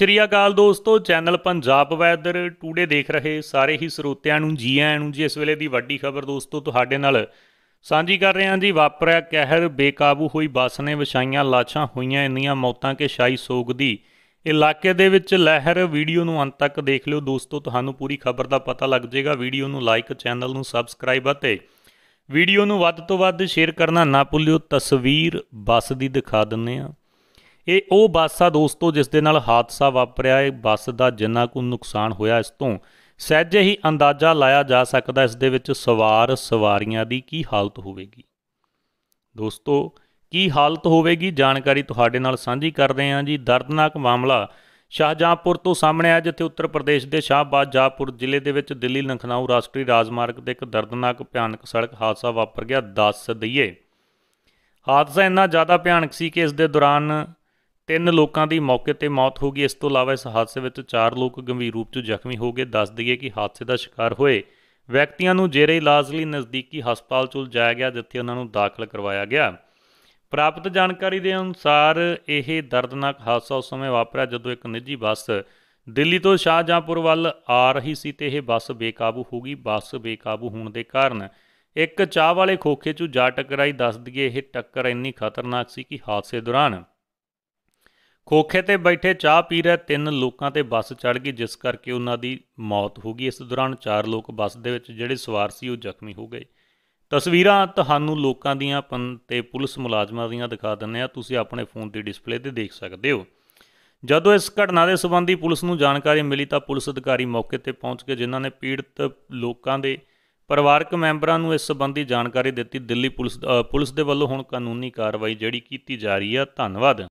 ਸ੍ਰੀ ਅਕਾਲ ਦੋਸਤੋ channel Punjab weather today ਦੇਖ ਰਹੇ ਸਾਰੇ ਹੀ ਸਰੋਤਿਆਂ ਨੂੰ ਜੀ ਆਇਆਂ ਨੂੰ ਜੀ ਇਸ ਵੇਲੇ ਦੀ ਵੱਡੀ ਖਬਰ ਦੋਸਤੋ ਤੁਹਾਡੇ ਨਾਲ ਸਾਂਝੀ ਕਰ ਰਹੇ ਹਾਂ ਜੀ ਵਾਪਰਿਆ ਕਹਿਰ ਬੇਕਾਬੂ ਹੋਈ ਬੱਸ ਨੇ ਵਿਛਾਈਆਂ ਲਾਛਾਂ ਹੋਈਆਂ ਇੰਨੀਆਂ ਮੌਤਾਂ ਕਿ ਸ਼ਾਈ ਸੋਗ ਦੀ ਇਲਾਕੇ ਦੇ ਵਿੱਚ ਲਹਿਰ ਵੀਡੀਓ ਨੂੰ ਅੰਤ ਤੱਕ ਦੇਖ ਲਿਓ ਦੋਸਤੋ ਤੁਹਾਨੂੰ ਪੂਰੀ ਖਬਰ ਦਾ ਪਤਾ ਲੱਗ ਜਾਏਗਾ ਵੀਡੀਓ ਨੂੰ ਲਾਈਕ ਚੈਨਲ ਨੂੰ ਸਬਸਕ੍ਰਾਈਬ ਅਤੇ ਵੀਡੀਓ ਨੂੰ ਵੱਧ ਤੋਂ ਵੱਧ ਸ਼ੇਅਰ ਕਰਨਾ ਨਾ ਭੁੱਲਿਓ ਤਸਵੀਰ ਬੱਸ ਦੀ ਦਿਖਾ ਦਿੰਨੇ ਆ ਇਹ ਉਹ ਬੱਸ ਆ ਦੋਸਤੋ ਜਿਸ ਦੇ ਨਾਲ ਹਾਦਸਾ ਵਾਪਰਿਆ ਹੈ ਬੱਸ ਦਾ ਜਿੰਨਾ ਕੁ ਨੁਕਸਾਨ ਹੋਇਆ ਇਸ ਤੋਂ ਸਹਿਜੇ ਹੀ ਅੰਦਾਜ਼ਾ ਲਾਇਆ ਜਾ ਸਕਦਾ ਇਸ ਦੇ ਵਿੱਚ ਸਵਾਰ ਸਵਾਰੀਆਂ ਦੀ ਕੀ ਹਾਲਤ ਹੋਵੇਗੀ ਦੋਸਤੋ ਕੀ ਹਾਲਤ ਹੋਵੇਗੀ ਜਾਣਕਾਰੀ ਤੁਹਾਡੇ ਨਾਲ ਸਾਂਝੀ ਕਰ ਰਹੇ ਹਾਂ ਜੀ ਦਰਦਨਾਕ ਮਾਮਲਾ ਸ਼ਾਹਜਹਾਂਪੁਰ ਤੋਂ ਸਾਹਮਣੇ ਆ ਜਿੱਥੇ ਉੱਤਰ ਪ੍ਰਦੇਸ਼ ਦੇ ਸ਼ਾਹਬਾਦ ਜਾਪੁਰ ਜ਼ਿਲ੍ਹੇ ਦੇ ਵਿੱਚ ਦਿੱਲੀ ਲਖਨਾਊ ਰਾਸ਼ਟਰੀ ਰਾਜਮਾਰਗ ਤੇ ਇੱਕ ਦਰਦਨਾਕ ਭਿਆਨਕ ਸੜਕ ਹਾਦਸਾ ਵਾਪਰ ਗਿਆ ਦੱਸ ਦਈਏ ਹਾਦਸਾ ਇੰਨਾ ਜ਼ਿਆਦਾ ਭਿਆਨਕ ਸੀ ਕਿ ਇਸ ਦੇ ਦੌਰਾਨ ਤਿੰਨ ਲੋਕਾਂ ਦੀ ਮੌਕੇ ਤੇ ਮੌਤ ਹੋ ਗਈ ਇਸ ਤੋਂ ਇਲਾਵਾ ਇਸ ਹਾਦਸੇ ਵਿੱਚ ਚਾਰ ਲੋਕ ਗੰਭੀਰ ਰੂਪ 'ਚ ਜ਼ਖਮੀ ਹੋ ਗਏ ਦੱਸ ਦਈਏ ਕਿ ਹਾਦਸੇ ਦਾ ਸ਼ਿਕਾਰ ਹੋਏ ਵਿਅਕਤੀਆਂ ਨੂੰ ਜੇਰੇ ਇਲਾਜ ਲਈ ਨਜ਼ਦੀਕੀ ਹਸਪਤਾਲ 'ਚ ਲਿਜਾਇਆ ਗਿਆ ਜਿੱਥੇ ਉਹਨਾਂ ਨੂੰ ਦਾਖਲ ਕਰਵਾਇਆ ਗਿਆ ਪ੍ਰਾਪਤ ਜਾਣਕਾਰੀ ਦੇ ਅਨੁਸਾਰ ਇਹ ਦਰਦਨਾਕ ਹਾਦਸਾ ਉਸ ਸਮੇਂ ਵਾਪਰਿਆ ਜਦੋਂ ਇੱਕ ਨਿੱਜੀ ਬੱਸ ਦਿੱਲੀ ਤੋਂ ਸ਼ਾਹਜਹਾਂਪੁਰ ਵੱਲ ਆ ਰਹੀ ਸੀ ਤੇ ਇਹ ਬੱਸ ਬੇਕਾਬੂ ਹੋ ਗਈ ਬੱਸ ਬੇਕਾਬੂ ਹੋਣ ਦੇ ਕਾਰਨ ਇੱਕ ਚਾਹ ਵਾਲੇ ਖੋਖੇ 'ਚ ਜਾ ਟਕਰਾਈ ਦੱਸ ਦਈਏ ਇਹ ਟੱਕਰ ਇੰਨੀ ਖਤਰਨਾਕ ਸੀ ਕਿ ਹਾਦਸੇ ਦੌਰਾਨ ਖੋਖੇ ਤੇ ਬੈਠੇ ਚਾਹ ਪੀ ਰਹੇ ਤਿੰਨ ਲੋਕਾਂ ਤੇ ਬੱਸ ਚੜ ਗਈ ਜਿਸ ਕਰਕੇ ਉਹਨਾਂ ਦੀ ਮੌਤ ਹੋ ਗਈ ਇਸ ਦੌਰਾਨ ਚਾਰ ਲੋਕ ਬੱਸ ਦੇ ਵਿੱਚ ਜਿਹੜੇ ਸਵਾਰ ਸੀ ਉਹ ਜ਼ਖਮੀ ਹੋ ਗਏ ਤਸਵੀਰਾਂ ਤੁਹਾਨੂੰ ਲੋਕਾਂ ਦੀਆਂ ਤੇ ਪੁਲਿਸ ਮੁਲਾਜ਼ਮਾਂ ਦੀਆਂ ਦਿਖਾ ਦਿੰਨੇ ਆ ਤੁਸੀਂ ਆਪਣੇ ਫੋਨ ਦੀ ਡਿਸਪਲੇ ਤੇ ਦੇਖ ਸਕਦੇ ਹੋ ਜਦੋਂ ਇਸ ਘਟਨਾ ਦੇ ਸੰਬੰਧੀ ਪੁਲਿਸ ਨੂੰ ਜਾਣਕਾਰੀ ਮਿਲੀ ਤਾਂ ਪੁਲਿਸ ਅਧਿਕਾਰੀ ਮੌਕੇ ਤੇ ਪਹੁੰਚ ਕੇ ਜਿਨ੍ਹਾਂ ਨੇ ਪੀੜਤ ਲੋਕਾਂ ਦੇ ਪਰਿਵਾਰਕ ਮੈਂਬਰਾਂ ਨੂੰ ਇਸ ਸੰਬੰਧੀ ਜਾਣਕਾਰੀ ਦਿੱਤੀ ਦਿੱਲੀ ਪੁਲਿਸ ਪੁਲਿਸ ਦੇ ਵੱਲੋਂ ਹੁਣ ਕਾਨੂੰਨੀ ਕਾਰਵਾਈ ਜਿਹੜੀ ਕੀਤੀ ਜਾ ਰਹੀ ਆ ਧੰਨਵਾਦ